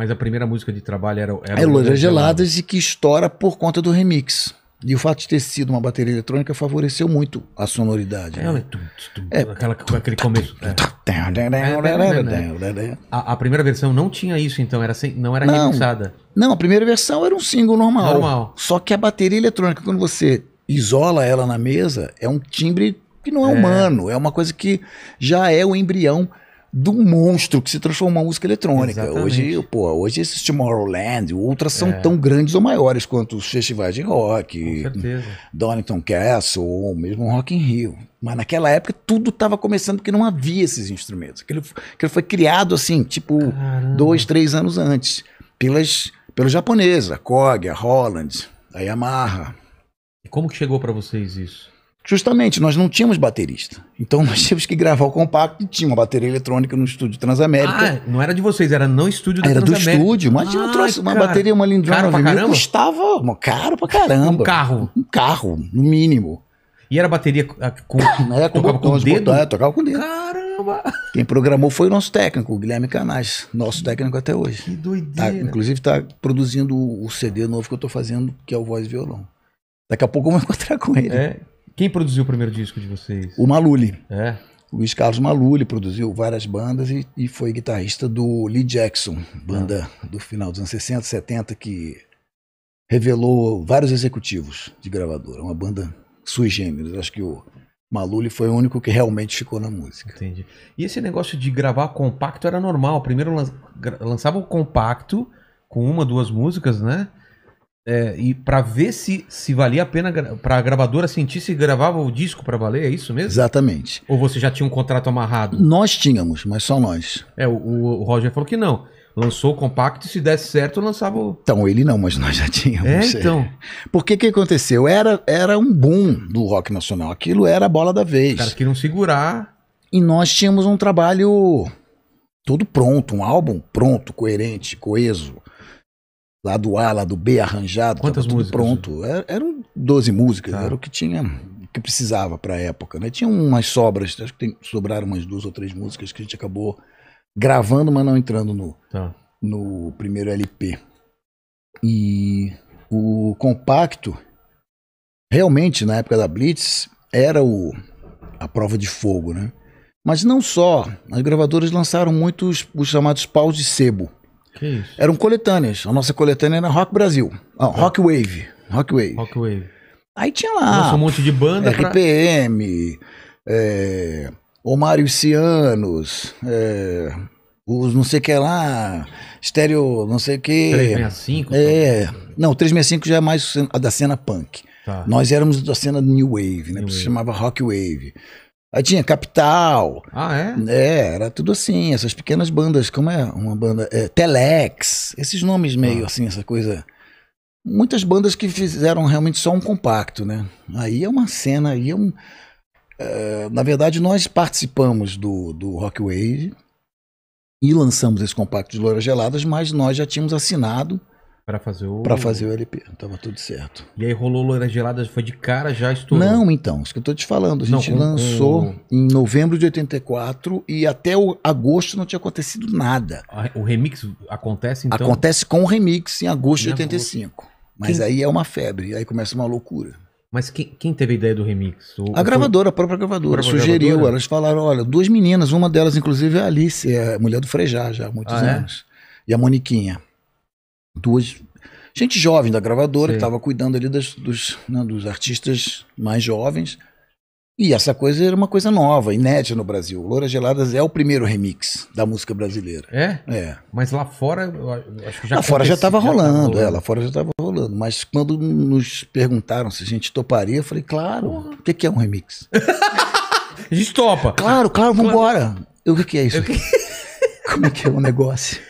Mas a primeira música de trabalho era, era é Loiras Geladas e que estoura por conta do remix. E o fato de ter sido uma bateria eletrônica favoreceu muito a sonoridade. Né? É, né? tum, tum, é, aquela, tum, aquele começo. É. É. A, primeira versão não tinha isso, então, era sem, não era não, remixada. Não, a primeira versão era um single normal. normal. Só que a bateria eletrônica, quando você isola ela na mesa, é um timbre que não é, é. humano. É uma coisa que já é o embrião do monstro que se transformou em música eletrônica. Exatamente. Hoje, pô, hoje esses Tomorrowland, outras são é. tão grandes ou maiores quanto os festivais de rock, Donington Castle, ou mesmo Rock in Rio. Mas naquela época tudo estava começando porque não havia esses instrumentos. Aquilo, aquilo foi criado assim, tipo, Caramba. dois, três anos antes, pelas, pelos japoneses, a Korg, a Holland, a Yamaha. E como que chegou para vocês isso? Justamente, nós não tínhamos baterista. Então nós tínhamos que gravar o compacto e tinha uma bateria eletrônica no estúdio Transamérica. Ah, não era de vocês, era no estúdio da Era do estúdio. Imagina, ah, eu trouxe uma bateria, uma Lindrum caro 9000, caramba. custava caro pra caramba. Um carro. Um carro, no mínimo. E era bateria ah, com, é, com tocava com o dedo? é tocava com o dedo. Caramba! Quem programou foi o nosso técnico, o Guilherme Canais, nosso técnico até hoje. Que doideira. Tá, inclusive está produzindo o CD novo que eu estou fazendo, que é o Voz e Violão. Daqui a pouco eu vou encontrar com ele. É, quem produziu o primeiro disco de vocês? O Maluli. É. Luiz Carlos Maluli produziu várias bandas e, e foi guitarrista do Lee Jackson, banda ah. do final dos anos 60, 70, que revelou vários executivos de gravadora. Uma banda sui generis. Acho que o Maluli foi o único que realmente ficou na música. Entendi. E esse negócio de gravar compacto era normal. Primeiro lançava o compacto com uma, duas músicas, né? É, e para ver se, se valia a pena para a gravadora sentir se gravava o disco para valer, é isso mesmo? Exatamente. Ou você já tinha um contrato amarrado? Nós tínhamos, mas só nós. É, o, o Roger falou que não. Lançou o compacto e se desse certo lançava o... Então, ele não, mas nós já tínhamos. É, então. Porque que aconteceu? Era, era um boom do rock nacional. Aquilo era a bola da vez. Os caras queriam segurar. E nós tínhamos um trabalho todo pronto, um álbum pronto, coerente, coeso lá do A, lá do B arranjado, Quantas músicas? pronto. Era, é, eram 12 músicas, tá. era o que tinha, que precisava para a época, né? Tinha umas sobras, acho que tem, sobraram umas duas ou três músicas que a gente acabou gravando, mas não entrando no, tá. no primeiro LP. E o compacto, realmente na época da Blitz, era o, a prova de fogo, né? Mas não só, as gravadoras lançaram muitos os chamados paus de sebo eram coletâneas. A nossa coletânea era Rock Brasil. Ah, é. Rock Wave. Rock Wave. Rock Wave. Aí tinha lá. Nossa, um monte de banda. RPM. Pra... É, Cianos. É, os não sei o que lá. Estéreo não sei o que. 365? É. Tá? Não, 365 já é mais a da cena punk. Tá. Nós éramos da cena New Wave, né? New Wave. se chamava Rock Wave. Aí tinha Capital. Ah, é? É, era tudo assim, essas pequenas bandas, como é uma banda? É, Telex, esses nomes meio ah. assim, essa coisa. Muitas bandas que fizeram realmente só um compacto, né? Aí é uma cena, aí é um. É, na verdade, nós participamos do, do Rock Wave e lançamos esse compacto de Loura Geladas, mas nós já tínhamos assinado Pra fazer o. Pra fazer o LP. Tava tudo certo. E aí rolou Loira Gelada, foi de cara, já estourou. Não, então, isso que eu tô te falando. A gente não, com, lançou com... em novembro de 84 e até o agosto não tinha acontecido nada. O remix acontece então? Acontece com o remix em agosto em de 85. Agosto. Mas quem... aí é uma febre, aí começa uma loucura. Mas quem, quem teve a ideia do remix? O, a gravadora, a própria gravadora, a própria sugeriu. Gravadora? Elas falaram: olha, duas meninas, uma delas, inclusive, é a Alice, é a mulher do Frejá já há muitos ah, é? anos. É? E a Moniquinha duas gente jovem da gravadora que estava cuidando ali das, dos, né, dos artistas mais jovens. E essa coisa era uma coisa nova, inédita no Brasil. Loura Geladas é o primeiro remix da música brasileira. É? É. Mas lá fora, acho que já Lá fora já estava rolando, já é, lá fora já estava rolando. Mas quando nos perguntaram se a gente toparia, eu falei, claro, o que, que é um remix? a gente topa. Claro, claro, vambora. Claro. Eu, o que, que é isso? Eu, que... Como é que é o negócio?